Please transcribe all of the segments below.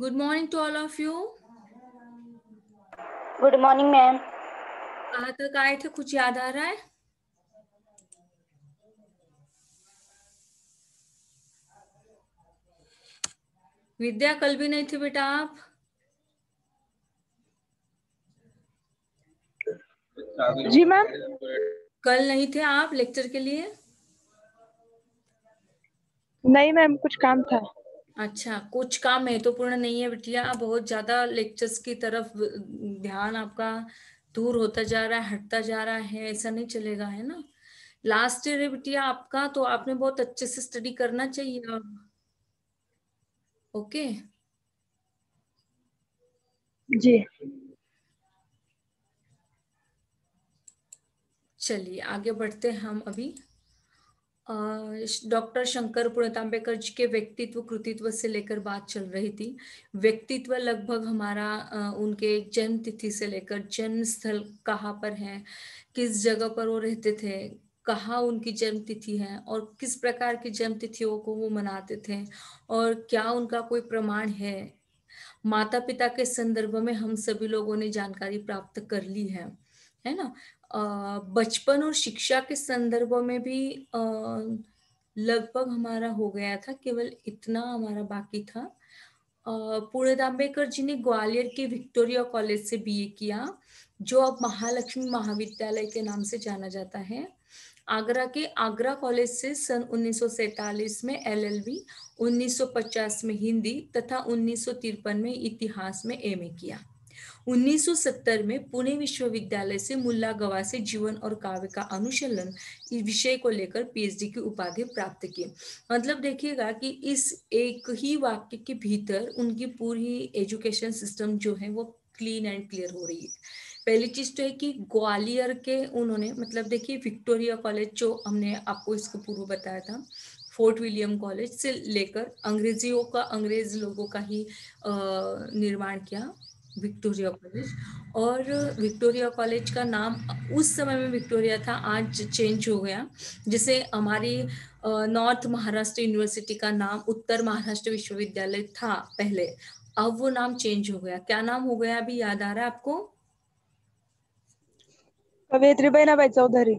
Good morning to all of you. Good morning ma'am कहा तक आए थे कुछ याद आ रहा है विद्या कल भी नहीं थी बेटा आप जी मैम कल नहीं थे आप लेक्चर के लिए नहीं मैम कुछ काम था अच्छा कुछ काम महत्वपूर्ण तो नहीं है बिटिया बहुत ज्यादा लेक्चर्स की तरफ ध्यान आपका दूर होता जा रहा है हटता जा रहा है ऐसा नहीं चलेगा है ना लास्ट ईयर है बिटिया आपका तो आपने बहुत अच्छे से स्टडी करना चाहिए ओके जी चलिए आगे बढ़ते हम अभी डॉक्टर शंकर पुणतांबेकर जी के व्यक्तित्व कृतित्व से लेकर बात चल रही थी व्यक्तित्व लगभग हमारा उनके जन्म तिथि से लेकर जन्म स्थल कहाँ पर है किस जगह पर वो रहते थे कहाँ उनकी जन्म तिथि है और किस प्रकार की जन्म तिथियों को वो मनाते थे और क्या उनका कोई प्रमाण है माता पिता के संदर्भ में हम सभी लोगों ने जानकारी प्राप्त कर ली है है ना बचपन और शिक्षा के संदर्भ में भी लगभग हमारा हो गया था केवल इतना हमारा बाकी था पूर्ण दाम्बेकर जी ने ग्वालियर के विक्टोरिया कॉलेज से बीए किया जो अब महालक्ष्मी महाविद्यालय के नाम से जाना जाता है आगरा के आगरा कॉलेज से सन उन्नीस में एलएलबी 1950 में हिंदी तथा उन्नीस में इतिहास में एमए किया 1970 में पुणे विश्वविद्यालय से मुल्ला से जीवन और काव्य का अनुशीलन इस विषय को लेकर पीएचडी की उपाधि प्राप्त की मतलब देखिएगा कि इस एक ही वाक्य के भीतर उनकी पूरी एजुकेशन सिस्टम जो है वो क्लीन एंड क्लियर हो रही है पहली चीज तो है कि ग्वालियर के उन्होंने मतलब देखिए विक्टोरिया कॉलेज जो हमने आपको इसको पूर्व बताया था फोर्ट विलियम कॉलेज से लेकर अंग्रेजियों का अंग्रेज लोगों का ही निर्माण किया विक्टोरिया कॉलेज और विक्टोरिया कॉलेज का नाम उस समय में विक्टोरिया था आज चेंज हो गया जिसे हमारी नॉर्थ महाराष्ट्र यूनिवर्सिटी का नाम उत्तर महाराष्ट्र विश्वविद्यालय था पहले अब वो नाम चेंज हो गया क्या नाम हो गया अभी याद आ रहा है आपको कवियत्री चौधरी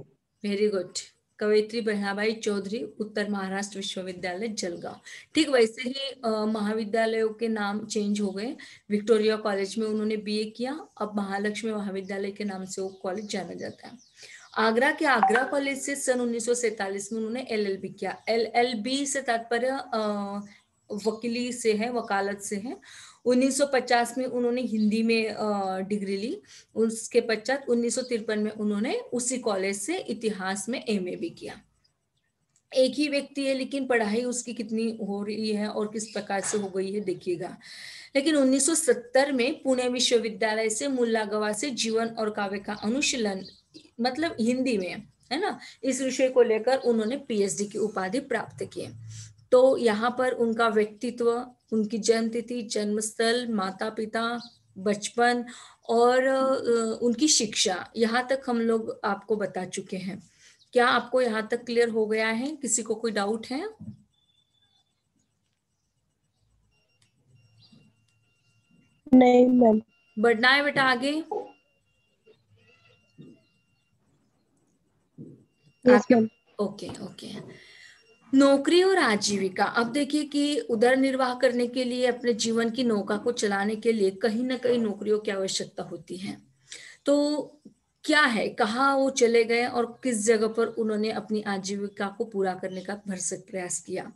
वेरी गुड कवयित्री बहनाबाई चौधरी उत्तर महाराष्ट्र विश्वविद्यालय जलगांव ठीक वैसे ही महाविद्यालयों के नाम चेंज हो गए विक्टोरिया कॉलेज में उन्होंने बीए किया अब महालक्ष्मी महाविद्यालय के नाम से वो कॉलेज जाना जाता है आगरा के आगरा कॉलेज से सन उन्नीस में उन्होंने एलएलबी किया एलएलबी से तात्पर्य वकीली से है वकालत से है 1950 में उन्होंने हिंदी में डिग्री ली उसके पश्चात उन्नीस में उन्होंने उसी कॉलेज से इतिहास में एम भी किया एक ही व्यक्ति है लेकिन पढ़ाई उसकी कितनी हो रही है और किस प्रकार से हो गई है देखिएगा लेकिन 1970 में पुणे विश्वविद्यालय से गवा से जीवन और काव्य का अनुशीलन मतलब हिंदी में है ना इस विषय को लेकर उन्होंने पीएचडी की उपाधि प्राप्त की तो यहाँ पर उनका व्यक्तित्व उनकी जन्म तिथि जन्मस्थल माता पिता बचपन और उनकी शिक्षा यहाँ तक हम लोग आपको बता चुके हैं क्या आपको यहाँ तक क्लियर हो गया है किसी को कोई डाउट है नहीं मैम बढ़ना है बेटा आगे ओके ओके ओके नौकरी और आजीविका अब देखिए कि उदर निर्वाह करने के लिए अपने जीवन की नौका को चलाने के लिए कहीं ना कहीं नौकरियों की आवश्यकता होती है तो क्या है कहाँ वो चले गए और किस जगह पर उन्होंने अपनी आजीविका को पूरा करने का भरसक प्रयास किया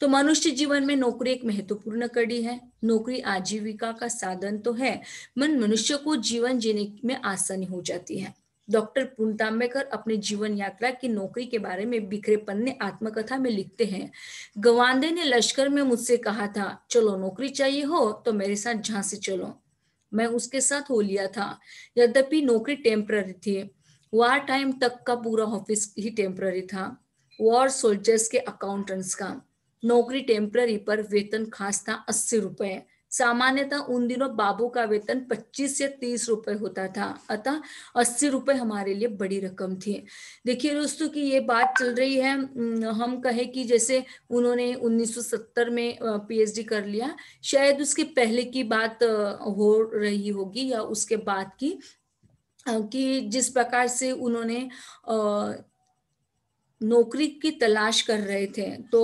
तो मनुष्य जीवन में नौकरी एक महत्वपूर्ण कड़ी है नौकरी आजीविका का साधन तो है मन मनुष्य को जीवन जीने में आसानी हो जाती है डॉक्टर पुनताम्बेकर अपने जीवन यात्रा की नौकरी के बारे में बिखरे पन्ने आत्मकथा में लिखते हैं गवांदे ने लश्कर में मुझसे कहा था चलो नौकरी चाहिए हो तो मेरे साथ से चलो मैं उसके साथ हो लिया था यद्यपि नौकरी टेम्पररी थी वार टाइम तक का पूरा ऑफिस ही टेम्पररी था वॉर सोल्जर्स के अकाउंटेंट्स का नौकरी टेम्पररी पर वेतन खास था अस्सी रुपए सामान्यतः उन दिनों बाबू का वेतन 25 से 30 रुपए होता था अतः 80 रुपए हमारे लिए बड़ी रकम थी देखिए दोस्तों की ये बात चल रही है हम कहे कि जैसे उन्होंने 1970 में पीएचडी कर लिया शायद उसके पहले की बात हो रही होगी या उसके बाद की कि जिस प्रकार से उन्होंने नौकरी की तलाश कर रहे थे तो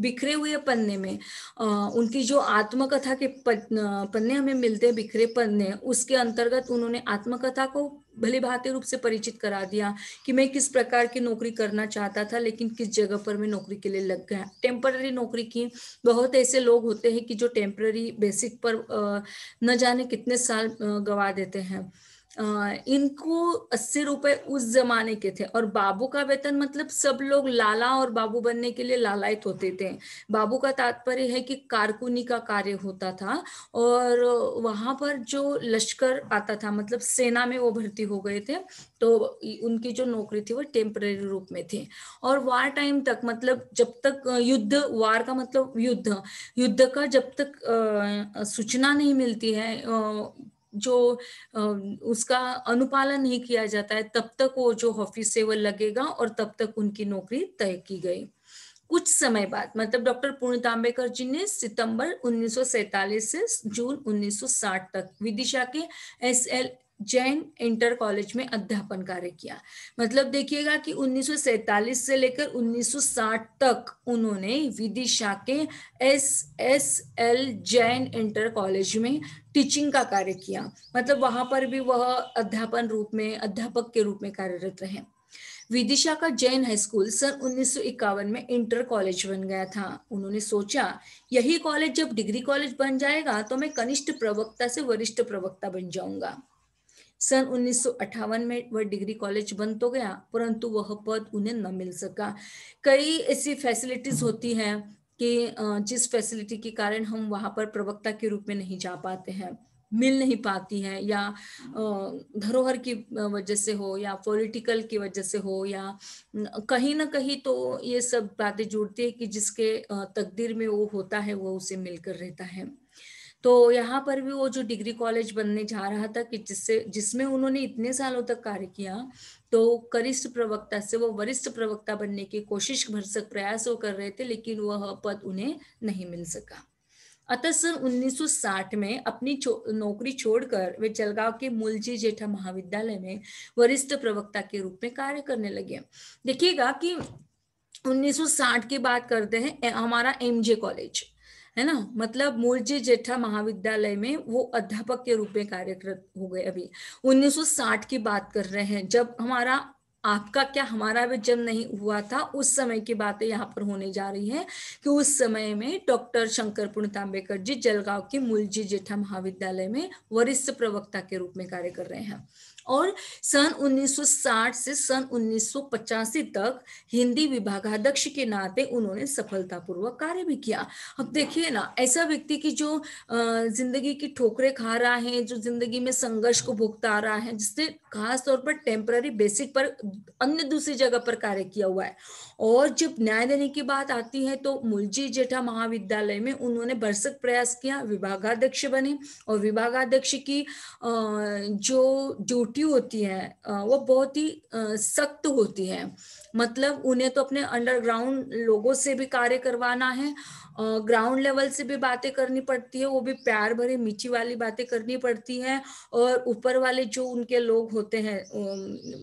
बिखरे हुए पन्ने में आ, उनकी जो आत्मकथा के पन्ने हमें मिलते हैं बिखरे पन्ने उसके अंतर्गत उन्होंने आत्मकथा को भले भाते रूप से परिचित करा दिया कि मैं किस प्रकार की नौकरी करना चाहता था लेकिन किस जगह पर मैं नौकरी के लिए लग गया टेम्पररी नौकरी की बहुत ऐसे लोग होते हैं कि जो टेम्पररी बेसिक पर न जाने कितने साल गवा देते हैं इनको अस्सी रुपए उस जमाने के थे और बाबू का वेतन मतलब सब लोग लाला और बाबू बनने के लिए लालायत होते थे बाबू का तात्पर्य है कि कारकुनी का कार्य होता था और वहां पर जो लश्कर आता था मतलब सेना में वो भर्ती हो गए थे तो उनकी जो नौकरी थी वो टेम्पररी रूप में थी और वार टाइम तक मतलब जब तक युद्ध वार का मतलब युद्ध युद्ध का जब तक सूचना नहीं मिलती है जो उसका अनुपालन नहीं किया जाता है तब तक वो जो ऑफिस सेवल लगेगा और तब तक उनकी नौकरी तय की गई कुछ समय बाद मतलब डॉक्टर पूर्ण तांबेकर जी ने सितंबर 1947 से जून 1960 तक विदिशा के S L Jain inter college में अध्यापन कार्य किया मतलब देखिएगा कि 1947 से लेकर 1960 तक उन्होंने विदिशा के S S L Jain inter college में टीचिंग का कार्य किया मतलब वहां पर भी वह अध्यापन रूप में अध्यापक के रूप में कार्यरत रहे विदिशा का जैन हाई स्कूल सन उन्नीस में इंटर कॉलेज बन गया था उन्होंने सोचा यही कॉलेज जब डिग्री कॉलेज बन जाएगा तो मैं कनिष्ठ प्रवक्ता से वरिष्ठ प्रवक्ता बन जाऊंगा सन उन्नीस में वह डिग्री कॉलेज बन तो गया परंतु वह पद उन्हें न मिल सका कई ऐसी फैसिलिटीज होती हैं कि जिस फैसिलिटी के कारण हम वहाँ पर प्रवक्ता के रूप में नहीं जा पाते हैं मिल नहीं पाती है या धरोहर की वजह से हो या पॉलिटिकल की वजह से हो या कहीं ना कहीं तो ये सब बातें जुड़ती है कि जिसके तकदीर में वो होता है वो उसे मिलकर रहता है तो यहाँ पर भी वो जो डिग्री कॉलेज बनने जा रहा था कि जिससे जिसमें उन्होंने इतने सालों तक कार्य किया तो करिष्ठ प्रवक्ता से वो वरिष्ठ प्रवक्ता बनने की कोशिश भरसक प्रयास वो कर रहे थे लेकिन वह पद उन्हें नहीं मिल सका अतः सन 1960 में अपनी चो, नौकरी छोड़कर वे जलगांव के मुलजी जेठा महाविद्यालय में वरिष्ठ प्रवक्ता के रूप में कार्य करने लगे देखिएगा कि 1960 की बात करते हैं हमारा एमजे कॉलेज है ना मतलब मूलजी जेठा महाविद्यालय में वो अध्यापक के रूप में कार्यरत हो गए अभी 1960 की बात कर रहे हैं जब हमारा आपका क्या हमारा भी जब नहीं हुआ था उस समय की बातें यहाँ पर होने जा रही है कि उस समय में डॉक्टर शंकर पूर्ण तांबेकर जी जलगांव के मूलजी जेठा महाविद्यालय में वरिष्ठ प्रवक्ता के रूप में कार्य कर रहे हैं और सन 1960 से सन 1985 तक हिंदी विभागाध्यक्ष के नाते उन्होंने सफलतापूर्वक कार्य भी किया अब देखिए ना ऐसा व्यक्ति की जो जिंदगी की ठोकरें खा रहा है जो जिंदगी में संघर्ष को भुगता रहा है जिसने खास तौर पर टेम्पररी बेसिक पर अन्य दूसरी जगह पर कार्य किया हुआ है और जब न्याय देने की बात आती है तो मुलजी जेठा महाविद्यालय में उन्होंने भरसक प्रयास किया विभागाध्यक्ष बने और विभागाध्यक्ष की जो ड्यूटी मृत्यु होती है वो बहुत ही सख्त होती है मतलब उन्हें तो अपने अंडरग्राउंड लोगों से भी कार्य करवाना है ग्राउंड लेवल से भी बातें करनी पड़ती है वो भी प्यार भरे मीठी वाली बातें करनी पड़ती है और ऊपर वाले जो उनके लोग होते हैं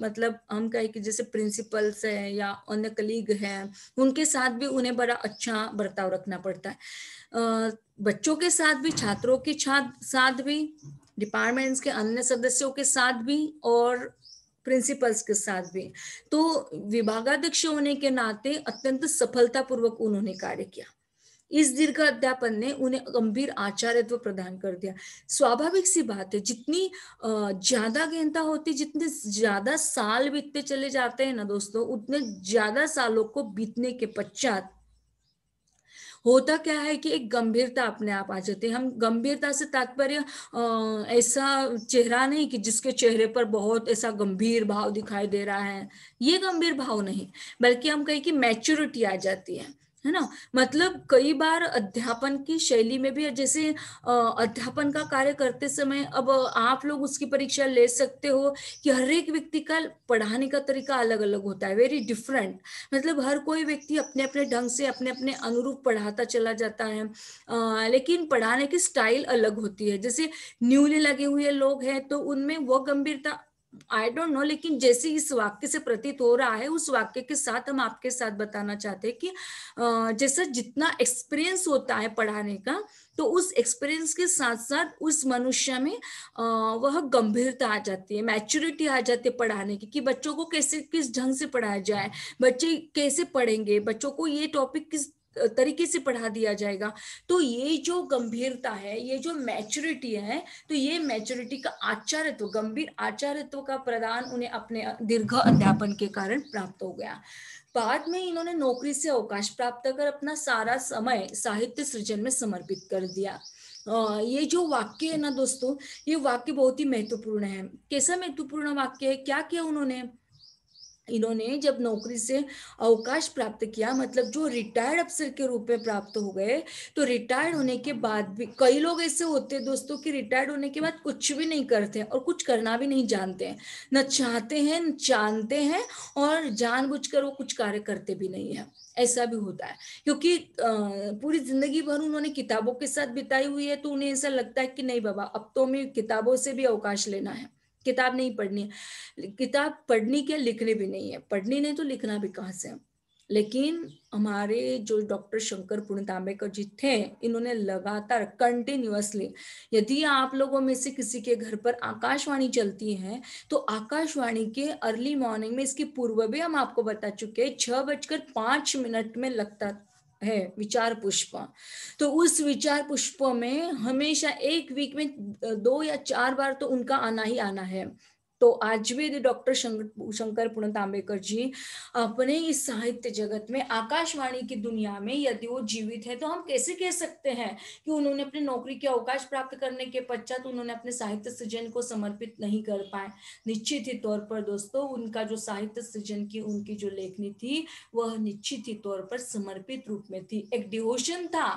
मतलब हम कहें कि जैसे प्रिंसिपल्स हैं या अन्य कलीग हैं उनके साथ भी उन्हें बड़ा अच्छा बर्ताव रखना पड़ता है बच्चों के साथ भी छात्रों के साथ भी डिपार्टमेंट्स के अन्य सदस्यों के साथ भी और प्रिंसिपल्स के साथ भी तो विभागाध्यक्ष होने के नाते अत्यंत सफलतापूर्वक उन्होंने कार्य किया इस दीर्घ अध्यापन ने उन्हें गंभीर आचार्यत्व प्रदान कर दिया स्वाभाविक सी बात है जितनी ज्यादा गहनता होती जितने ज्यादा साल बीतते चले जाते हैं ना दोस्तों उतने ज्यादा सालों को बीतने के पश्चात होता क्या है कि एक गंभीरता अपने आप आ जाती है हम गंभीरता से तात्पर्य ऐसा चेहरा नहीं कि जिसके चेहरे पर बहुत ऐसा गंभीर भाव दिखाई दे रहा है ये गंभीर भाव नहीं बल्कि हम कहें कि मैच्योरिटी आ जाती है है ना मतलब कई बार अध्यापन की शैली में भी जैसे अध्यापन का कार्य करते समय अब आप लोग उसकी परीक्षा ले सकते हो कि हर एक व्यक्ति का पढ़ाने का तरीका अलग अलग होता है वेरी डिफरेंट मतलब हर कोई व्यक्ति अपने अपने ढंग से अपने अपने अनुरूप पढ़ाता चला जाता है आ, लेकिन पढ़ाने की स्टाइल अलग होती है जैसे न्यूली लगे हुए लोग हैं तो उनमें वह गंभीरता आई डोंट नो लेकिन जैसे इस वाक्य से प्रतीत हो रहा है उस वाक्य के साथ हम आपके साथ बताना चाहते हैं कि जैसा जितना एक्सपीरियंस होता है पढ़ाने का तो उस एक्सपीरियंस के साथ साथ उस मनुष्य में वह गंभीरता आ जाती है मैच्योरिटी आ जाती है पढ़ाने की कि बच्चों को कैसे किस ढंग से पढ़ाया जाए बच्चे कैसे पढ़ेंगे बच्चों को ये टॉपिक किस तरीके से पढ़ा दिया जाएगा तो ये जो गंभीरता है ये जो मैच्योरिटी है तो ये मैच्योरिटी का आचार्यत्व गंभीर आचार्यत्व का प्रदान उन्हें अपने दीर्घ अध्यापन के कारण प्राप्त हो गया बाद में इन्होंने नौकरी से अवकाश प्राप्त कर अपना सारा समय साहित्य सृजन में समर्पित कर दिया ये जो वाक्य है ना दोस्तों ये वाक्य बहुत ही महत्वपूर्ण है कैसा महत्वपूर्ण वाक्य है क्या किया उन्होंने इन्होंने जब नौकरी से अवकाश प्राप्त किया मतलब जो रिटायर्ड अफसर के रूप में प्राप्त हो गए तो रिटायर्ड होने के बाद भी कई लोग ऐसे होते हैं दोस्तों कि रिटायर्ड होने के बाद कुछ भी नहीं करते और कुछ करना भी नहीं जानते हैं न चाहते हैं न जानते हैं और जानबूझकर वो कुछ कार्य करते भी नहीं है ऐसा भी होता है क्योंकि पूरी जिंदगी भर उन्होंने किताबों के साथ बिताई हुई है तो उन्हें ऐसा लगता है कि नहीं बाबा अब तो हमें किताबों से भी अवकाश लेना है किताब नहीं पढ़नी है किताब पढ़नी क्या लिखनी भी नहीं है पढ़नी नहीं तो लिखना भी कहाँ से लेकिन हमारे जो डॉक्टर शंकर पूर्ण तांबेकर जी थे इन्होंने लगातार कंटिन्यूसली यदि आप लोगों में से किसी के घर पर आकाशवाणी चलती है तो आकाशवाणी के अर्ली मॉर्निंग में इसके पूर्व भी हम आपको बता चुके हैं छह बजकर पांच मिनट में लगता है विचार पुष्प तो उस विचार पुष्प में हमेशा एक वीक में दो या चार बार तो उनका आना ही आना है तो आज भी यदि डॉक्टर शंकर पूर्ण तांबेकर जी अपने इस साहित्य जगत में आकाशवाणी की दुनिया में यदि वो जीवित है तो हम कैसे कह सकते हैं कि उन्होंने अपनी नौकरी के अवकाश प्राप्त करने के पश्चात उन्होंने अपने साहित्य सृजन को समर्पित नहीं कर पाए निश्चित ही तौर पर दोस्तों उनका जो साहित्य सृजन की उनकी जो लेखनी थी वह निश्चित ही तौर पर समर्पित रूप में थी एक डिवोशन था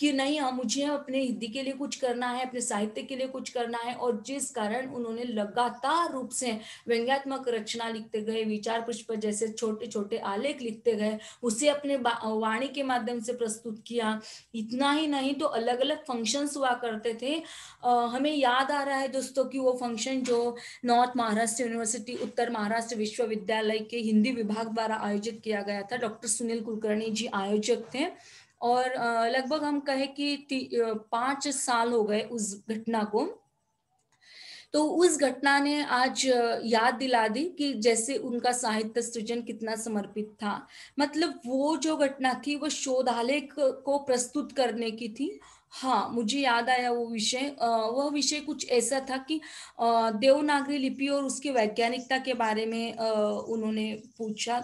कि नहीं हाँ, मुझे अपने हिंदी के लिए कुछ करना है अपने साहित्य के लिए कुछ करना है और जिस कारण उन्होंने लगातार रूप रूप से व्यंग्यात्मक रचना लिखते गए विचार पुष्प जैसे छोटे छोटे आलेख लिखते गए उसे अपने वाणी के माध्यम से प्रस्तुत किया इतना ही नहीं तो अलग अलग फंक्शंस हुआ करते थे आ, हमें याद आ रहा है दोस्तों कि वो फंक्शन जो नॉर्थ महाराष्ट्र यूनिवर्सिटी उत्तर महाराष्ट्र विश्वविद्यालय के हिंदी विभाग द्वारा आयोजित किया गया था डॉक्टर सुनील कुलकर्णी जी आयोजक थे और लगभग हम कहें कि पांच साल हो गए उस घटना को तो उस घटना ने आज याद दिला दी कि जैसे उनका साहित्य सृजन कितना समर्पित था मतलब वो जो घटना थी वो शोधालय को प्रस्तुत करने की थी हाँ मुझे याद आया वो विषय वह विषय कुछ ऐसा था कि देवनागरी लिपि और उसकी वैज्ञानिकता के बारे में उन्होंने पूछा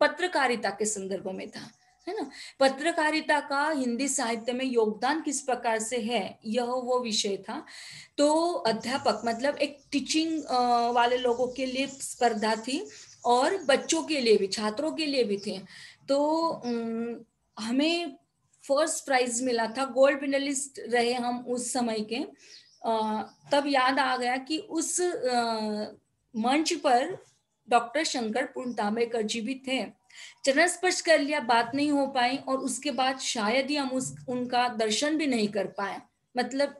पत्रकारिता के संदर्भ में था है ना पत्रकारिता का हिंदी साहित्य में योगदान किस प्रकार से है यह वो विषय था तो अध्यापक मतलब एक टीचिंग वाले लोगों के लिए स्पर्धा थी और बच्चों के लिए भी छात्रों के लिए भी थे तो हमें फर्स्ट प्राइज मिला था गोल्ड मेडलिस्ट रहे हम उस समय के तब याद आ गया कि उस मंच पर डॉक्टर शंकर पूर्ण तांबेकर जी भी थे चरण स्पर्श कर लिया बात नहीं हो पाई और उसके बाद शायद ही हम उस उनका दर्शन भी नहीं कर पाए मतलब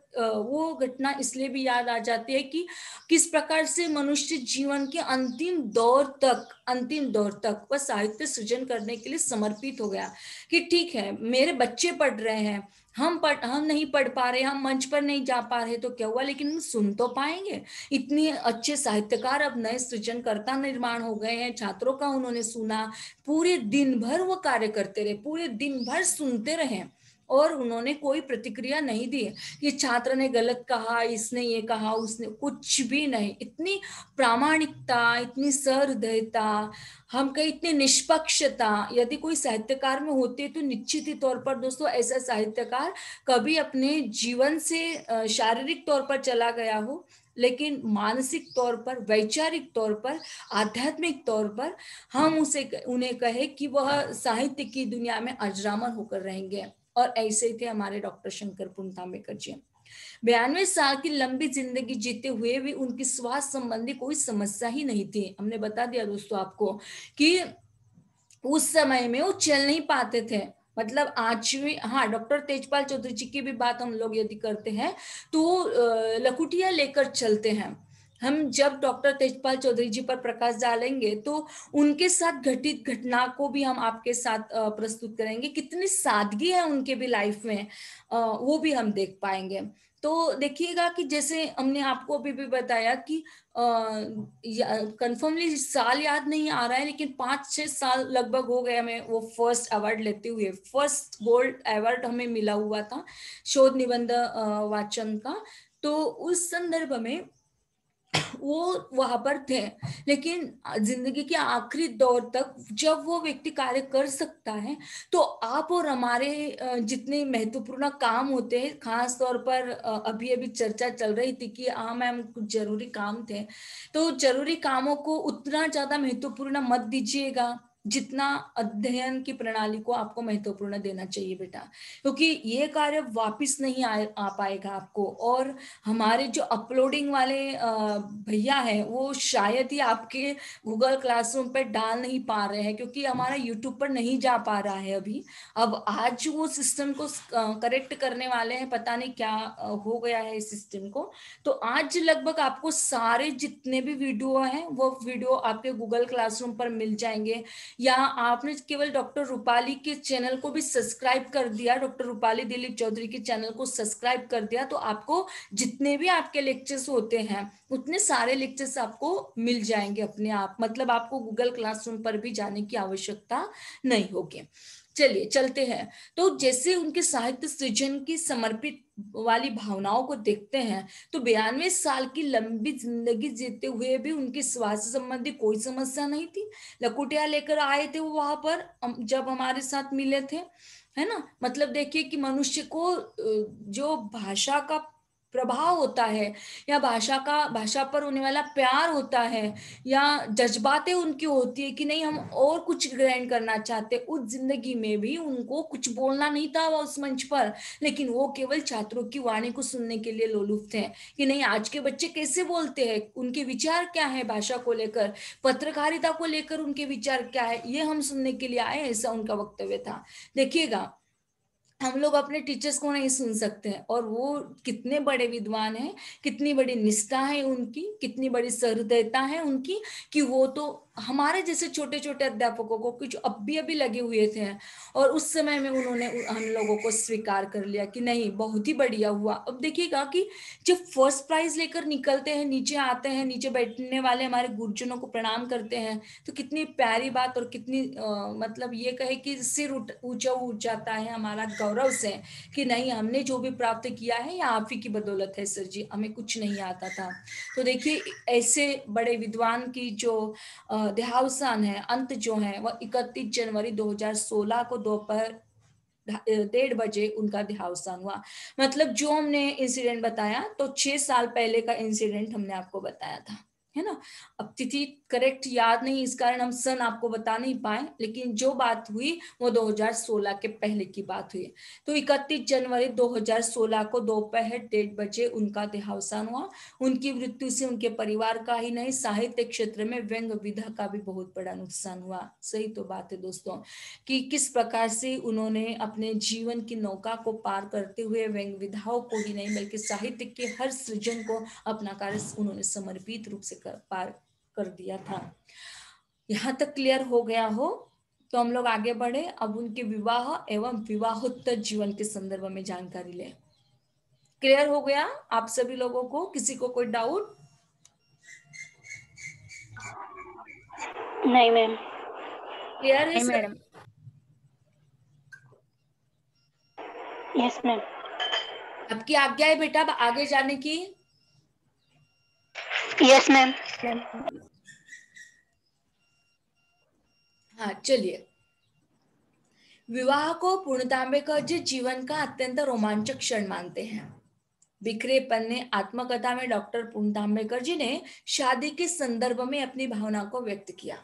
वो घटना इसलिए भी याद आ जाती है कि किस प्रकार से मनुष्य जीवन के अंतिम दौर तक अंतिम दौर तक वह साहित्य सृजन करने के लिए समर्पित हो गया कि ठीक है मेरे बच्चे पढ़ रहे हैं हम पढ़ हम नहीं पढ़ पा रहे हम मंच पर नहीं जा पा रहे तो क्या हुआ लेकिन हम सुन तो पाएंगे इतने अच्छे साहित्यकार अब नए सृजनकर्ता निर्माण हो गए हैं छात्रों का उन्होंने सुना पूरे दिन भर वो कार्य करते रहे पूरे दिन भर सुनते रहे और उन्होंने कोई प्रतिक्रिया नहीं दी है छात्र ने गलत कहा इसने ये कहा उसने कुछ भी नहीं इतनी प्रामाणिकता इतनी सहृदयता हम कहें इतनी निष्पक्षता यदि कोई साहित्यकार में होते तो निश्चित ही तौर पर दोस्तों ऐसा साहित्यकार कभी अपने जीवन से शारीरिक तौर पर चला गया हो लेकिन मानसिक तौर पर वैचारिक तौर पर आध्यात्मिक तौर पर हम उसे उन्हें कहे कि वह साहित्य की दुनिया में अजरामर होकर रहेंगे और ऐसे थे हमारे डॉक्टर शंकर पुंताम्बेकर जी बयानवे साल की लंबी जिंदगी जीते हुए भी उनकी स्वास्थ्य संबंधी कोई समस्या ही नहीं थी हमने बता दिया दोस्तों आपको कि उस समय में वो चल नहीं पाते थे मतलब आज भी हाँ डॉक्टर तेजपाल चौधरी जी की भी बात हम लोग यदि करते हैं तो लकुटिया लेकर चलते हैं हम जब डॉक्टर तेजपाल चौधरी जी पर प्रकाश डालेंगे तो उनके साथ घटित घटना को भी हम आपके साथ प्रस्तुत करेंगे कितनी सादगी है उनके भी लाइफ में वो भी हम देख पाएंगे तो देखिएगा कि जैसे हमने आपको अभी भी बताया कि कंफर्मली साल याद नहीं आ रहा है लेकिन पांच छह साल लगभग हो गए हमें वो फर्स्ट अवार्ड लेते हुए फर्स्ट गोल्ड अवार्ड हमें मिला हुआ था शोध निबंध वाचन का तो उस संदर्भ में वो वहां पर थे लेकिन जिंदगी के आखिरी दौर तक जब वो व्यक्ति कार्य कर सकता है तो आप और हमारे जितने महत्वपूर्ण काम होते हैं खास तौर पर अभी अभी चर्चा चल रही थी कि हाँ मैम कुछ जरूरी काम थे तो जरूरी कामों को उतना ज्यादा महत्वपूर्ण मत दीजिएगा जितना अध्ययन की प्रणाली को आपको महत्वपूर्ण देना चाहिए बेटा क्योंकि ये कार्य वापस नहीं आ, आ पाएगा आपको और हमारे जो अपलोडिंग वाले भैया हैं वो शायद ही आपके गूगल क्लासरूम पे डाल नहीं पा रहे हैं क्योंकि हमारा यूट्यूब पर नहीं जा पा रहा है अभी अब आज वो सिस्टम को करेक्ट करने वाले हैं पता नहीं क्या हो गया है इस सिस्टम को तो आज लगभग आपको सारे जितने भी वीडियो हैं वो वीडियो आपके गूगल क्लासरूम पर मिल जाएंगे यहाँ आपने केवल डॉक्टर रूपाली के चैनल को भी सब्सक्राइब कर दिया डॉक्टर रूपाली दिलीप चौधरी के चैनल को सब्सक्राइब कर दिया तो आपको जितने भी आपके लेक्चर्स होते हैं उतने सारे लेक्चर्स आपको मिल जाएंगे अपने आप मतलब आपको गूगल क्लासरूम पर भी जाने की आवश्यकता नहीं होगी चलिए चलते हैं तो जैसे उनके साहित्य सृजन की समर्पित वाली भावनाओं को देखते हैं तो बयानवे साल की लंबी जिंदगी जीते हुए भी उनकी स्वास्थ्य संबंधी कोई समस्या नहीं थी लकुटिया लेकर आए थे वो वहां पर जब हमारे साथ मिले थे है ना मतलब देखिए कि मनुष्य को जो भाषा का प्रभाव होता है या भाषा का भाषा पर होने वाला प्यार होता है या जज्बाते उनकी होती है कि नहीं हम और कुछ ग्रहण करना चाहते उस जिंदगी में भी उनको कुछ बोलना नहीं था वह उस मंच पर लेकिन वो केवल छात्रों की वाणी को सुनने के लिए लोलुप थे कि नहीं आज के बच्चे कैसे बोलते हैं उनके विचार क्या है भाषा को लेकर पत्रकारिता को लेकर उनके विचार क्या है ये हम सुनने के लिए आए ऐसा उनका वक्तव्य था देखिएगा हम लोग अपने टीचर्स को नहीं सुन सकते हैं और वो कितने बड़े विद्वान हैं कितनी बड़ी निष्ठा है उनकी कितनी बड़ी सहृदयता है उनकी कि वो तो हमारे जैसे छोटे छोटे अध्यापकों को कुछ अभी अभी लगे हुए थे और उस समय में उन्होंने हम लोगों को स्वीकार कर लिया कि नहीं बहुत ही बढ़िया हुआ अब देखिएगा कि जब फर्स्ट प्राइज लेकर निकलते हैं नीचे आते हैं नीचे बैठने वाले हमारे गुरुजनों को प्रणाम करते हैं तो कितनी प्यारी बात और कितनी आ, मतलब ये कहे कि सिर ऊंचा उठ जाता है हमारा गौरव से कि नहीं हमने जो भी प्राप्त किया है या आप ही की बदौलत है सर जी हमें कुछ नहीं आता था तो देखिए ऐसे बड़े विद्वान की जो आ, देहावसान है अंत जो है वह 31 जनवरी 2016 को दोपहर डेढ़ बजे उनका देहावसान हुआ मतलब जो हमने इंसिडेंट बताया तो छह साल पहले का इंसिडेंट हमने आपको बताया था है ना अब तिथि करेक्ट याद नहीं इस कारण हम सन आपको बता नहीं पाए लेकिन जो बात हुई वो 2016 के पहले की बात हुई तो 31 जनवरी 2016 को दोपहर डेढ़ बजे उनका देहावसान हुआ उनकी मृत्यु से उनके परिवार का ही नहीं साहित्य क्षेत्र में व्यंग विधा का भी बहुत बड़ा नुकसान हुआ सही तो बात है दोस्तों कि किस प्रकार से उन्होंने अपने जीवन की नौका को पार करते हुए व्यंग विधाओं को ही नहीं बल्कि साहित्य के हर सृजन को अपना कार्य उन्होंने समर्पित रूप से कर पार कर दिया था यहाँ तक क्लियर हो गया हो तो हम लोग आगे बढ़े अब उनके विवाह एवं विवाहोत्तर जीवन के संदर्भ में जानकारी ले क्लियर हो गया आप सभी लोगों को किसी को कोई डाउट नहीं मैम क्लियर है मैडम यस मैम आपकी आज्ञा है बेटा आगे जाने की यस मैम हाँ चलिए विवाह को पूर्णता जी जीवन का अत्यंत रोमांचक क्षण मानते हैं बिखरे पन्ने आत्मकथा में डॉक्टर पूर्णतांबेकर जी ने शादी के संदर्भ में अपनी भावना को व्यक्त किया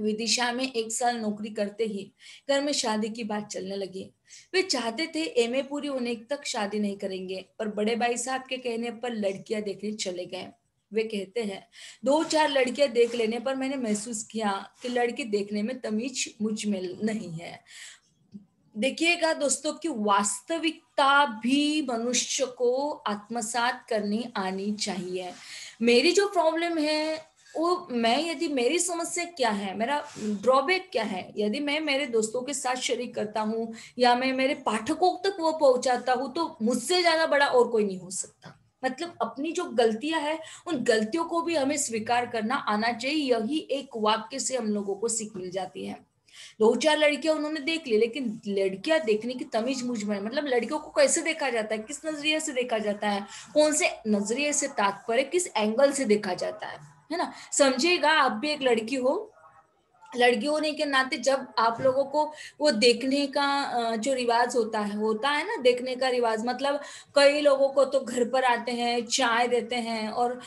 विदिशा में एक साल नौकरी करते ही घर में शादी की बात चलने लगी वे चाहते थे एमए पूरी होने तक शादी नहीं करेंगे पर बड़े भाई साहब के कहने पर लड़कियां देखने चले गए वे कहते हैं दो चार लड़कियां देख लेने पर मैंने महसूस किया कि लड़की देखने में तमीज मुझ में नहीं है देखिएगा दोस्तों कि वास्तविकता भी मनुष्य को आत्मसात करनी आनी चाहिए मेरी जो प्रॉब्लम है वो मैं यदि मेरी समस्या क्या है मेरा ड्रॉबैक क्या है यदि मैं मेरे दोस्तों के साथ शरीक करता हूँ या मैं मेरे पाठकों तक वो पहुंचाता हूँ तो मुझसे ज्यादा बड़ा और कोई नहीं हो सकता मतलब अपनी जो गलतियां हैं उन गलतियों को भी हमें स्वीकार करना आना चाहिए यही एक वाक्य से हम लोगों को सीख मिल जाती है दो चार लड़कियां उन्होंने देख ली लेकिन लड़कियां देखने की तमीज मुझ में मतलब लड़कियों को कैसे देखा जाता है किस नजरिए से देखा जाता है कौन से नजरिए से तात्पर्य किस एंगल से देखा जाता है है ना समझेगा आप भी एक लड़की हो लड़की होने के नाते जब आप लोगों को वो देखने का जो रिवाज होता है होता है ना देखने का रिवाज मतलब कई लोगों को तो घर पर आते हैं चाय देते हैं और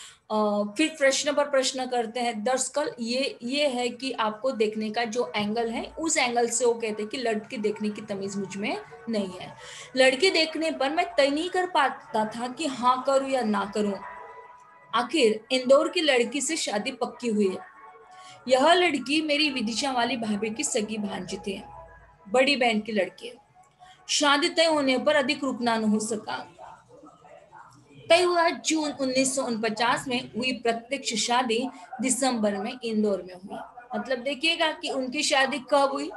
फिर प्रश्न पर प्रश्न करते हैं दरअसल ये ये है कि आपको देखने का जो एंगल है उस एंगल से वो कहते हैं कि लड़की देखने की तमीज मुझ में नहीं है लड़की देखने पर मैं तय नहीं कर पाता था कि हाँ करूँ या ना करूँ आखिर इंदौर की लड़की से शादी पक्की हुई है यह लड़की मेरी विदिशा वाली भाभी की सगी भांजी थी बड़ी बहन की लड़की है शादी तय होने पर अधिक रुकना न हो सका तय हुआ जून 1949 में हुई प्रत्यक्ष शादी दिसंबर में इंदौर में हुई मतलब देखिएगा कि उनकी शादी कब हुई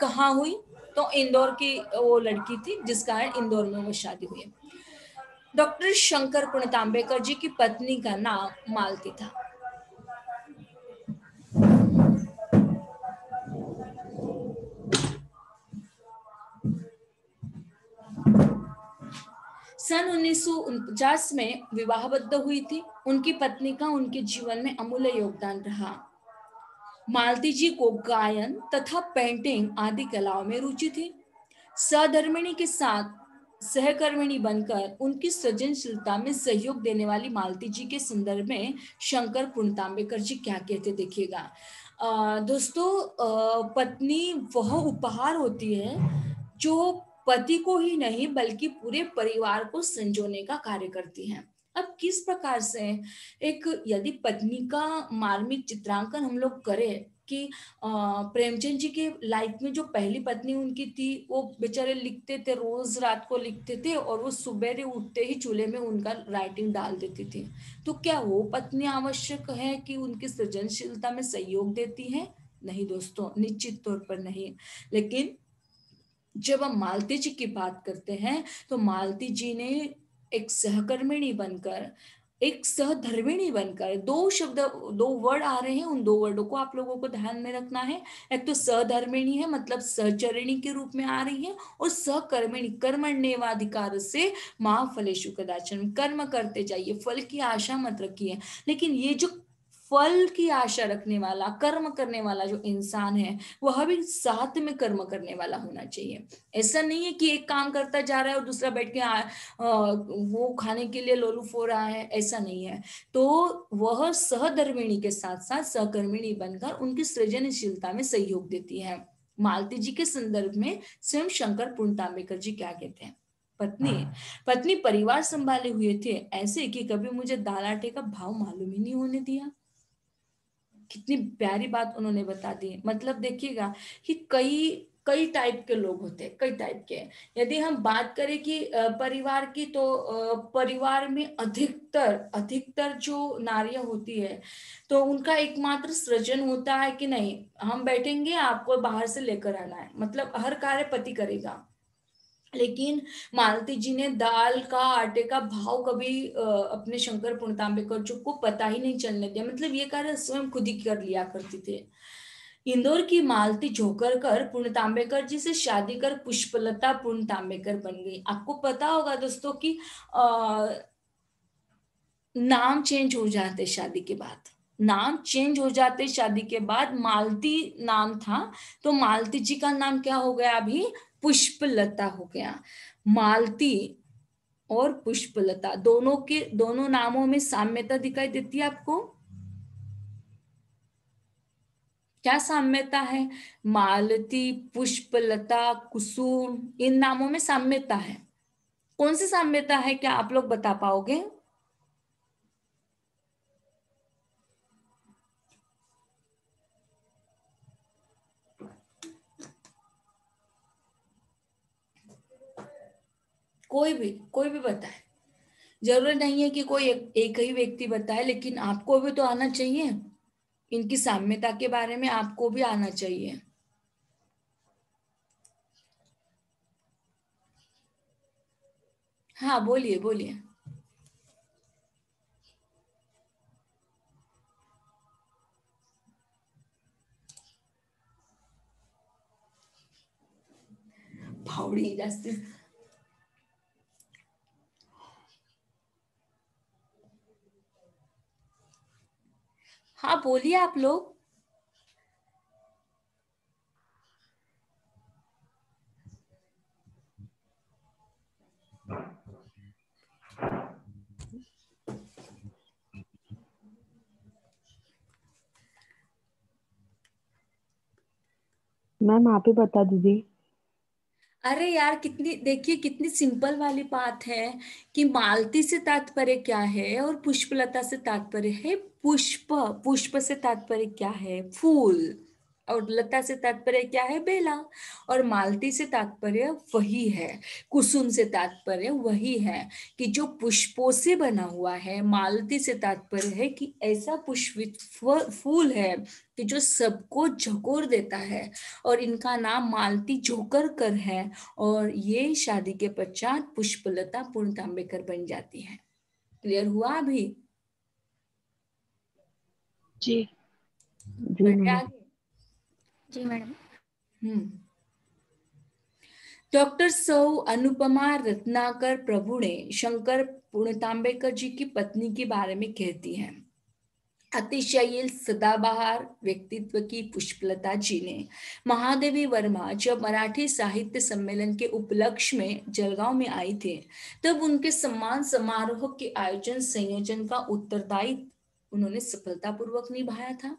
कहाँ हुई तो इंदौर की वो लड़की थी जिस कारण इंदौर में वो शादी हुई डॉक्टर शंकर पुणताम्बेकर जी की पत्नी का नाम मालती था सन उन्नीस में विवाहबद्ध हुई थी उनकी पत्नी का उनके जीवन में अमूल्य योगदान रहा मालती जी को गायन तथा पेंटिंग आदि कलाओं में रुचि थी सधर्मिणी के साथ सहकर्मिणी बनकर उनकी सृजनशीलता में सहयोग देने वाली मालती जी के संदर्भ में शंकर पूर्णतांबेकर जी क्या कहते देखिएगा दोस्तों पत्नी वह उपहार होती है जो पति को ही नहीं बल्कि पूरे परिवार को संजोने का कार्य करती है अब किस प्रकार से एक यदि पत्नी का मार्मिक चित्रांकन हम लोग करें कि प्रेमचंद जी के लाइफ में जो पहली पत्नी उनकी थी वो बेचारे लिखते थे रोज रात को लिखते थे और वो सुबेरे उठते ही चूल्हे में उनका राइटिंग डाल देती थी तो क्या वो पत्नी आवश्यक है कि उनकी सृजनशीलता में सहयोग देती है नहीं दोस्तों निश्चित तौर पर नहीं लेकिन जब हम मालती जी की बात करते हैं तो मालती जी ने एक सहकर्मिणी बनकर एक सहधर्मिणी बनकर दो शब्द दो वर्ड आ रहे हैं उन दो वर्डों को आप लोगों को ध्यान में रखना है एक तो सहधर्मिणी है मतलब सहचरिणी के रूप में आ रही है और सहकर्मिणी कर्मण्यवाधिकार से माँ फलेशु कदाचन कर्म करते जाइए फल की आशा मत रखिए लेकिन ये जो फल की आशा रखने वाला कर्म करने वाला जो इंसान है वह भी साथ में कर्म करने वाला होना चाहिए ऐसा नहीं है कि एक काम करता जा रहा है और दूसरा बैठ के आ, आ, वो खाने के लिए लोलू फो रहा है ऐसा नहीं है तो वह सहधर्मिणी के साथ साथ सहकर्मिणी बनकर उनकी सृजनशीलता में सहयोग देती है मालती जी के संदर्भ में स्वयं शंकर पूर्णतांबेकर जी क्या कहते हैं पत्नी हाँ। पत्नी परिवार संभाले हुए थे ऐसे कि कभी मुझे दालाटे का भाव मालूम ही नहीं होने दिया कितनी प्यारी बात उन्होंने बता दी मतलब देखिएगा कि कई कई टाइप के लोग होते हैं कई टाइप के यदि हम बात करें कि परिवार की तो परिवार में अधिकतर अधिकतर जो नारियां होती है तो उनका एकमात्र सृजन होता है कि नहीं हम बैठेंगे आपको बाहर से लेकर आना है मतलब हर कार्य पति करेगा लेकिन मालती जी ने दाल का आटे का भाव कभी अपने शंकर पूर्णतांबेकर जी को पता ही नहीं चलने दिया मतलब ये कार्य स्वयं खुद ही कर लिया करती थे इंदौर की मालती झोकरकर पूर्ण तांबेकर जी से शादी कर पुष्पलता पूर्ण तांबेकर बन गई आपको पता होगा दोस्तों कि नाम चेंज हो जाते शादी के बाद नाम चेंज हो जाते शादी के बाद मालती नाम था तो मालती जी का नाम क्या हो गया अभी पुष्पलता हो गया मालती और पुष्पलता दोनों के दोनों नामों में साम्यता दिखाई देती है आपको क्या साम्यता है मालती पुष्पलता कुसुम इन नामों में साम्यता है कौन सी साम्यता है क्या आप लोग बता पाओगे कोई भी कोई भी बताए जरूरी नहीं है कि कोई एक, एक ही व्यक्ति बताए लेकिन आपको भी तो आना चाहिए इनकी साम्यता के बारे में आपको भी आना चाहिए हाँ बोलिए बोलिए भावड़ी that's हाँ बोलिए आप लोग मैम आप ही बता दीजिए अरे यार कितनी देखिए कितनी सिंपल वाली बात है कि मालती से तात्पर्य क्या है और पुष्पलता से तात्पर्य है पुष्प पुष्प से तात्पर्य क्या है फूल और लता से तात्पर्य क्या है बेला और मालती से तात्पर्य वही है कुसुम से तात्पर्य वही है कि जो पुष्पों से बना हुआ है मालती से तात्पर्य है कि ऐसा पुष्पित फूल है कि जो सबको झकोर देता है और इनका नाम मालती झोकर कर है और ये शादी के पश्चात पुष्पलता तांबेकर बन जाती है क्लियर हुआ अभी जी जी मैडम हम्म। डॉक्टर सौ अनुपमा रत्नाकर प्रभु ने शंकर पूर्णतांबेकर जी की पत्नी के बारे में कहती हैं अतिशयील सदाबहार व्यक्तित्व की पुष्पलता जी ने महादेवी वर्मा जब मराठी साहित्य सम्मेलन के उपलक्ष्य में जलगांव में आई थी तब उनके सम्मान समारोह के आयोजन संयोजन का उत्तरदायित्व उन्होंने सफलतापूर्वक निभाया था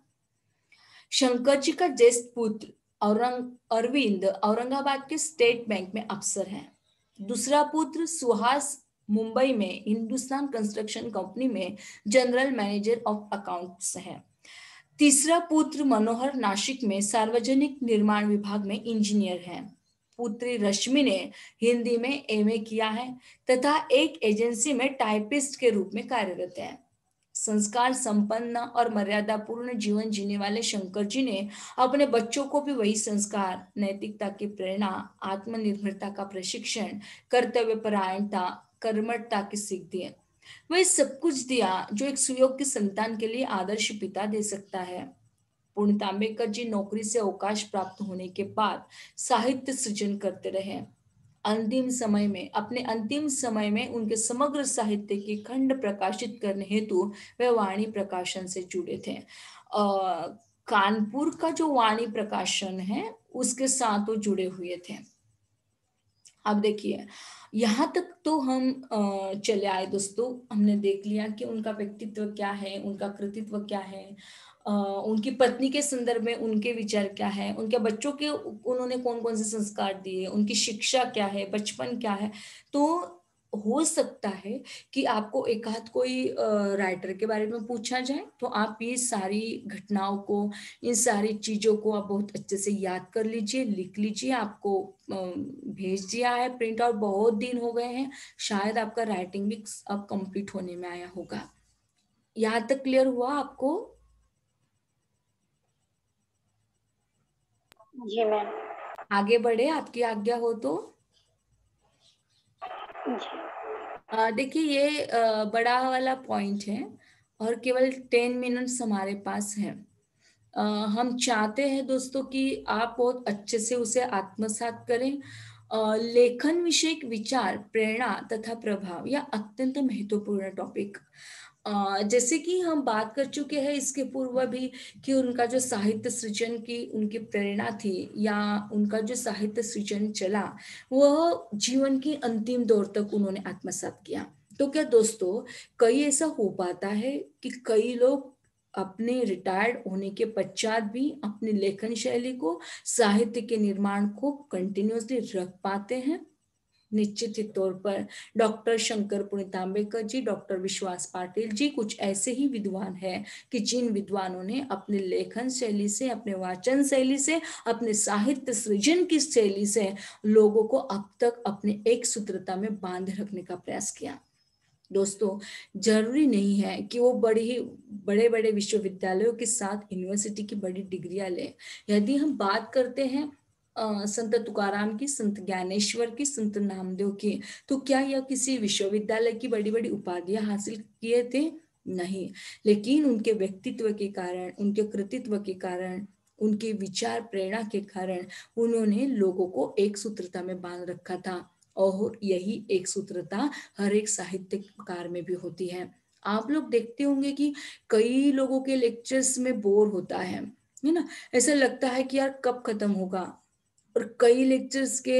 शंकर जी का ज्येष्ठ पुत्र औरंग अरविंद औरंगाबाद के स्टेट बैंक में अफसर है दूसरा पुत्र सुहास मुंबई में हिंदुस्तान कंस्ट्रक्शन कंपनी में जनरल मैनेजर ऑफ अकाउंट्स है तीसरा पुत्र मनोहर नासिक में सार्वजनिक निर्माण विभाग में इंजीनियर है पुत्री रश्मि ने हिंदी में एमए किया है तथा एक एजेंसी में टाइपिस्ट के रूप में कार्यरत है संस्कार संपन्न और मर्यादा पूर्ण जीवन जीने वाले शंकर जी ने अपने बच्चों को भी वही संस्कार नैतिकता की प्रेरणा आत्मनिर्भरता का प्रशिक्षण कर्तव्य परायणता कर्मठता की सीख दिए वह सब कुछ दिया जो एक सुयोग संतान के लिए आदर्श पिता दे सकता है पूर्ण तांबेकर जी नौकरी से अवकाश प्राप्त होने के बाद साहित्य सृजन करते रहे अंतिम समय में अपने अंतिम समय में उनके समग्र साहित्य के खंड प्रकाशित करने हेतु वह वाणी प्रकाशन से जुड़े थे कानपुर का जो वाणी प्रकाशन है उसके साथ वो जुड़े हुए थे आप देखिए यहाँ तक तो हम चले आए दोस्तों हमने देख लिया कि उनका व्यक्तित्व क्या है उनका कृतित्व क्या है उनकी पत्नी के संदर्भ में उनके विचार क्या है उनके बच्चों के उन्होंने कौन कौन से संस्कार दिए उनकी शिक्षा क्या है बचपन क्या है तो हो सकता है कि आपको एक हाथ कोई राइटर के बारे में पूछा जाए तो आप ये सारी घटनाओं को इन सारी चीज़ों को आप बहुत अच्छे से याद कर लीजिए लिख लीजिए आपको भेज दिया है प्रिंट आउट बहुत दिन हो गए हैं शायद आपका राइटिंग भी अब कंप्लीट होने में आया होगा यहां तक क्लियर हुआ आपको जी मैम आगे बढ़े आपकी आज्ञा हो तो जी देखिए ये आ, बड़ा वाला पॉइंट है और केवल टेन मिनट्स हमारे पास है आ, हम चाहते हैं दोस्तों कि आप बहुत अच्छे से उसे आत्मसात करें आ, लेखन विषय विचार प्रेरणा तथा प्रभाव यह अत्यंत महत्वपूर्ण टॉपिक जैसे कि हम बात कर चुके हैं इसके पूर्व भी कि उनका जो साहित्य सृजन की उनकी प्रेरणा थी या उनका जो साहित्य सृजन चला वह जीवन की अंतिम दौर तक उन्होंने आत्मसात किया तो क्या दोस्तों कई ऐसा हो पाता है कि कई लोग अपने रिटायर्ड होने के पश्चात भी अपनी लेखन शैली को साहित्य के निर्माण को कंटिन्यूसली रख पाते हैं निश्चित ही तौर पर डॉक्टर शंकर पुणितांबेकर जी डॉक्टर विश्वास पाटिल जी कुछ ऐसे ही विद्वान हैं कि जिन विद्वानों ने अपने लेखन शैली से अपने वाचन शैली से अपने साहित्य सृजन की शैली से लोगों को अब तक अपने एक सूत्रता में बांध रखने का प्रयास किया दोस्तों जरूरी नहीं है कि वो बड़ी ही बड़े बड़े विश्वविद्यालयों के साथ यूनिवर्सिटी की बड़ी डिग्रियां लें यदि हम बात करते हैं संत तुकाराम की संत ज्ञानेश्वर की संत नामदेव की तो क्या यह किसी विश्वविद्यालय की बड़ी बड़ी उपाधियां हासिल किए थे नहीं लेकिन उनके व्यक्तित्व के कारण उनके कृतित्व के कारण उनके विचार प्रेरणा के कारण उन्होंने लोगों को एक सूत्रता में बांध रखा था और यही एक सूत्रता हर एक साहित्यकार में भी होती है आप लोग देखते होंगे कि कई लोगों के लेक्चर्स में बोर होता है है ना ऐसा लगता है कि यार कब खत्म होगा और कई लेक्चर्स के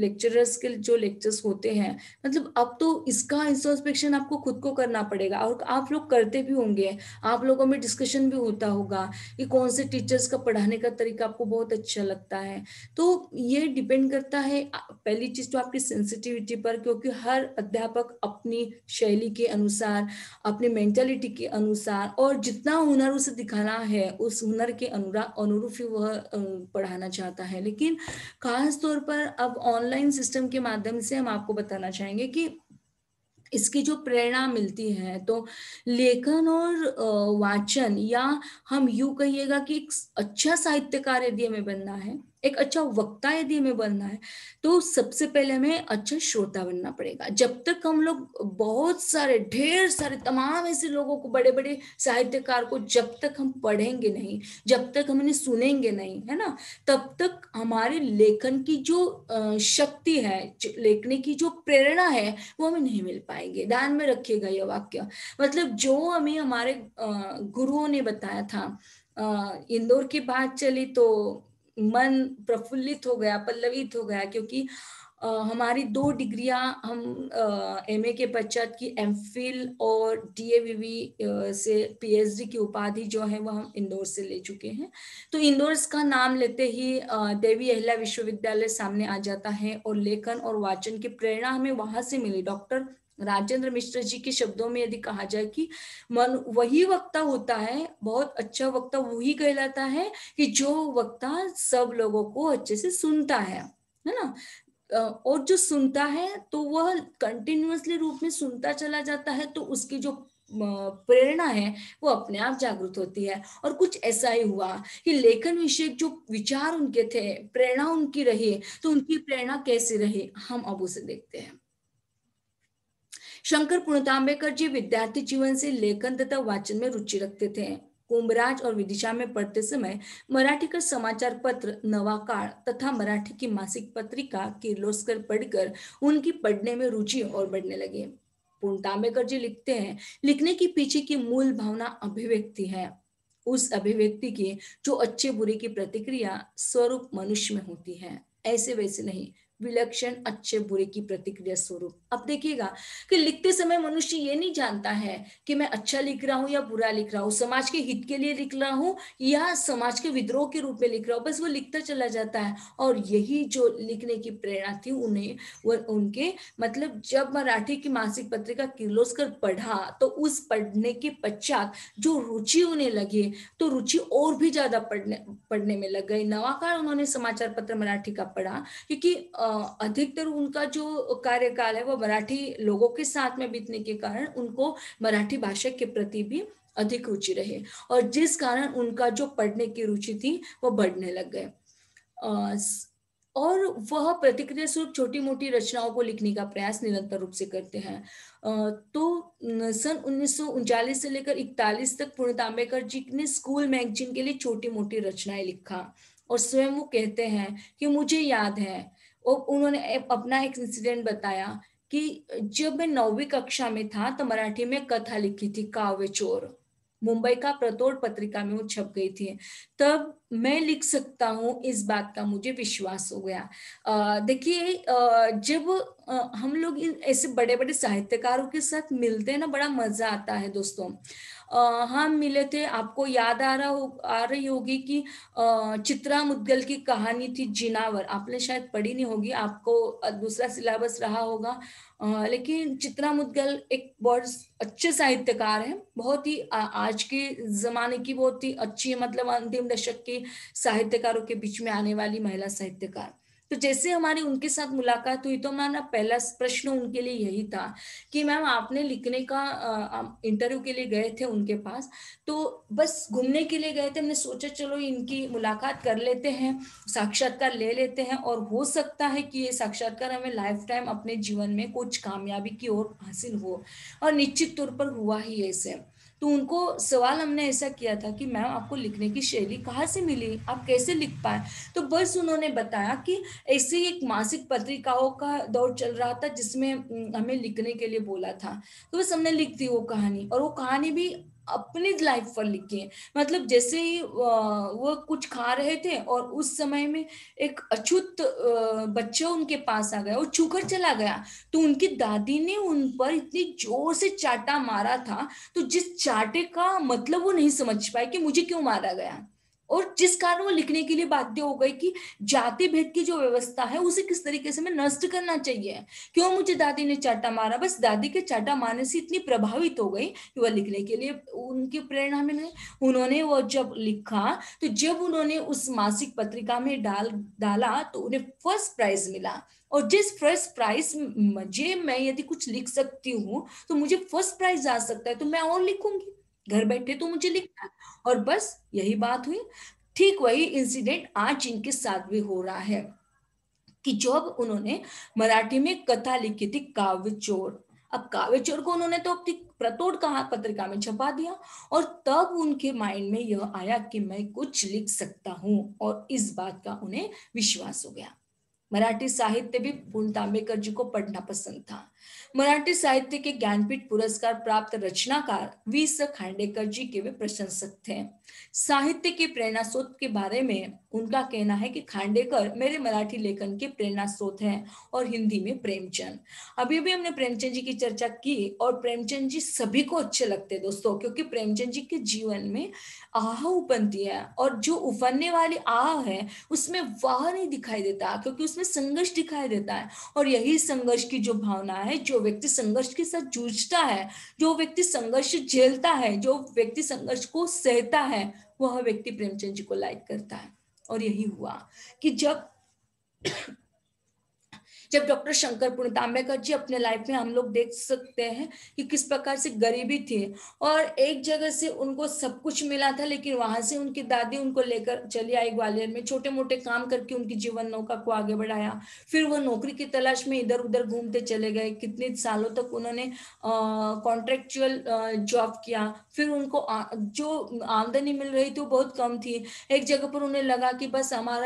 लेक्चरर्स के जो लेक्चर्स होते हैं मतलब अब तो इसका इंट्रोस्पेक्शन आपको खुद को करना पड़ेगा और आप लोग करते भी होंगे आप लोगों में डिस्कशन भी होता होगा कि कौन से टीचर्स का पढ़ाने का तरीका आपको बहुत अच्छा लगता है तो ये डिपेंड करता है पहली चीज तो आपकी सेंसिटिविटी पर क्योंकि हर अध्यापक अपनी शैली के अनुसार अपनी मेंटेलिटी के अनुसार और जितना हुनर उसे दिखाना है उस हुनर के अनुरा अनुरूप ही वह पढ़ाना चाहता है लेकिन खास तौर पर अब ऑनलाइन सिस्टम के माध्यम से हम आपको बताना चाहेंगे कि इसकी जो प्रेरणा मिलती है तो लेखन और वाचन या हम यू कहिएगा कि एक अच्छा साहित्यकार यदि हमें बनना है एक अच्छा वक्ता यदि हमें बनना है तो सबसे पहले हमें अच्छा श्रोता बनना पड़ेगा जब तक हम लोग बहुत सारे ढेर सारे तमाम ऐसे लोगों को बड़े बड़े साहित्यकार को जब तक हम पढ़ेंगे नहीं जब तक हम इन्हें सुनेंगे नहीं है ना तब तक हमारे लेखन की जो शक्ति है लेखने की जो प्रेरणा है वो हमें नहीं मिल पाएंगे ध्यान में रखिएगा ये वाक्य मतलब जो हमें हमारे गुरुओं ने बताया था इंदौर की बात चली तो मन प्रफुल्लित हो गया पल्लवित हो गया क्योंकि आ, हमारी दो डिग्रियां हम एम के पश्चात की एम और डी से पीएचडी की उपाधि जो है वह हम इंदौर से ले चुके हैं तो इंदौर का नाम लेते ही आ, देवी अहिला विश्वविद्यालय सामने आ जाता है और लेखन और वाचन की प्रेरणा हमें वहां से मिली डॉक्टर राजेंद्र मिश्र जी के शब्दों में यदि कहा जाए कि मन वही वक्ता होता है बहुत अच्छा वक्ता वही कहलाता है कि जो वक्ता सब लोगों को अच्छे से सुनता है है ना और जो सुनता है तो वह कंटिन्यूसली रूप में सुनता चला जाता है तो उसकी जो प्रेरणा है वो अपने आप जागृत होती है और कुछ ऐसा ही हुआ कि लेखन विषय जो विचार उनके थे प्रेरणा उनकी रही तो उनकी प्रेरणा कैसी रही हम अब उसे देखते हैं शंकर पूर्णतांबेकर जी विद्यार्थी जीवन से लेखन तथा वाचन में रुचि रखते थे कुंभराज और विदिशा में पढ़ते समय मराठी का समाचार पत्र नवाकाल तथा मराठी की मासिक पत्रिका किर्लोस्कर पढ़कर उनकी पढ़ने में रुचि और बढ़ने लगे पूर्णतांबेकर जी लिखते हैं लिखने के पीछे की मूल भावना अभिव्यक्ति है उस अभिव्यक्ति की जो अच्छे बुरे की प्रतिक्रिया स्वरूप मनुष्य में होती है ऐसे वैसे नहीं विलक्षण अच्छे बुरे की प्रतिक्रिया स्वरूप अब देखिएगा कि लिखते समय मनुष्य ये नहीं जानता है कि मैं अच्छा लिख रहा हूँ या बुरा लिख रहा हूँ समाज के हित के लिए लिख रहा हूँ या समाज के विद्रोह के रूप में लिख रहा हूँ बस वो लिखता चला जाता है और यही जो लिखने की प्रेरणा थी उन्हें वो उनके मतलब जब मराठी की मासिक पत्रिका किर्लोस्कर पढ़ा तो उस पढ़ने के पश्चात जो रुचि उन्हें लगे तो रुचि और भी ज्यादा पढ़ने पढ़ने में लग गई नवाकार उन्होंने समाचार पत्र मराठी का पढ़ा क्योंकि अधिकतर उनका जो कार्यकाल है वो मराठी लोगों के साथ में बीतने के कारण उनको मराठी भाषा के प्रति भी अधिक रुचि रहे और जिस कारण उनका जो पढ़ने की रुचि थी वो बढ़ने लग गए और वह प्रतिक्रिया स्वरूप छोटी मोटी रचनाओं को लिखने का प्रयास निरंतर रूप से करते हैं तो सन उन्नीस से लेकर इकतालीस तक पूर्ण तांबेकर जी ने स्कूल मैगजीन के लिए छोटी मोटी रचनाएं लिखा और स्वयं वो कहते हैं कि मुझे याद है उन्होंने अपना एक इंसिडेंट बताया कि जब मैं नौवीं कक्षा में था तो मराठी में कथा लिखी थी काव्य चोर मुंबई का प्रतोड़ पत्रिका में वो छप गई थी तब मैं लिख सकता हूँ इस बात का मुझे विश्वास हो गया देखिए जब आ, हम लोग ऐसे बड़े बड़े साहित्यकारों के साथ मिलते हैं ना बड़ा मजा आता है दोस्तों हम मिले थे आपको याद आ रहा हो आ रही होगी कि चित्रा मुद्गल की कहानी थी जिनावर आपने शायद पढ़ी नहीं होगी आपको दूसरा सिलेबस रहा होगा लेकिन चित्रा मुद्गल एक बहुत अच्छे साहित्यकार हैं बहुत ही आज के जमाने की बहुत ही अच्छी मतलब अंतिम दशक के साहित्यकारों के बीच में आने वाली महिला साहित्यकार तो जैसे हमारी उनके साथ मुलाकात हुई तो हमारा पहला प्रश्न उनके लिए यही था कि मैम आपने लिखने का इंटरव्यू के लिए गए थे उनके पास तो बस घूमने के लिए गए थे हमने सोचा चलो इनकी मुलाकात कर लेते हैं साक्षात्कार ले लेते हैं और हो सकता है कि ये साक्षात्कार हमें लाइफ टाइम अपने जीवन में कुछ कामयाबी की ओर हासिल हो और निश्चित तौर पर हुआ ही ऐसे तो उनको सवाल हमने ऐसा किया था कि मैम आपको लिखने की शैली कहाँ से मिली आप कैसे लिख पाए तो बस उन्होंने बताया कि ऐसे ही एक मासिक पत्रिकाओं का दौर चल रहा था जिसमें हमें लिखने के लिए बोला था तो बस हमने लिख दी वो कहानी और वो कहानी भी अपनी लाइफ पर लिखी मतलब जैसे ही वो कुछ खा रहे थे और उस समय में एक अछूत बच्चा उनके पास आ गया और छूकर चला गया तो उनकी दादी ने उन पर इतनी जोर से चाटा मारा था तो जिस चाटे का मतलब वो नहीं समझ पाए कि मुझे क्यों मारा गया और जिस कारण वो लिखने के लिए बाध्य हो गई कि जाति भेद की जो व्यवस्था है उसे किस तरीके से मैं नष्ट करना चाहिए क्यों मुझे दादी ने चाटा मारा बस दादी के चाटा मारने से इतनी प्रभावित हो गई कि वह लिखने के लिए उनकी प्रेरणा मिले उन्होंने वो जब लिखा तो जब उन्होंने उस मासिक पत्रिका में डाल डाला तो उन्हें फर्स्ट प्राइज मिला और जिस फर्स्ट प्राइज मुझे मैं यदि कुछ लिख सकती हूँ तो मुझे फर्स्ट प्राइज आ सकता है तो मैं और लिखूंगी घर बैठे तो मुझे लिखना और बस यही बात हुई ठीक वही इंसिडेंट आज इनके साथ भी हो रहा है कि जब उन्होंने मराठी में कथा लिखी थी काव्य चोर अब काव्य चोर को उन्होंने तो अपनी प्रतोड़ कहा पत्रिका में छपा दिया और तब उनके माइंड में यह आया कि मैं कुछ लिख सकता हूं और इस बात का उन्हें विश्वास हो गया मराठी साहित्य भी फूल तांबेकर जी को पढ़ना पसंद था मराठी साहित्य के ज्ञानपीठ पुरस्कार प्राप्त रचनाकार वी स खांडेकर जी के वे प्रशंसक थे साहित्य के प्रेरणा स्रोत के बारे में उनका कहना है कि खांडेकर मेरे मराठी लेखन के प्रेरणा स्रोत हैं और हिंदी में प्रेमचंद अभी अभी हमने प्रेमचंद जी की चर्चा की और प्रेमचंद जी सभी को अच्छे लगते दोस्तों क्योंकि प्रेमचंद जी के जीवन में आह उपनती है और जो उफनने वाली आह है उसमें वाह नहीं दिखाई देता क्योंकि उसमें संघर्ष दिखाई देता है और यही संघर्ष की जो भावना है जो व्यक्ति संघर्ष के साथ जूझता है जो व्यक्ति संघर्ष झेलता है जो व्यक्ति संघर्ष को सहता है वह व्यक्ति प्रेमचंद जी को लाइक करता है और यही हुआ कि जब जब डॉक्टर शंकर पुणित जी अपने लाइफ में हम लोग देख सकते हैं कि किस प्रकार से गरीबी थी और एक जगह से उनको सब कुछ मिला था लेकिन वहां से उनकी दादी उनको लेकर चली आई ग्वालियर में छोटे मोटे काम करके उनकी जीवन नौका को आगे बढ़ाया फिर वो नौकरी की तलाश में इधर उधर घूमते चले गए कितने सालों तक उन्होंने कॉन्ट्रेक्चुअल जॉब किया फिर उनको आ, जो आमदनी मिल रही थी वो बहुत कम थी एक जगह पर उन्हें लगा कि बस हमारा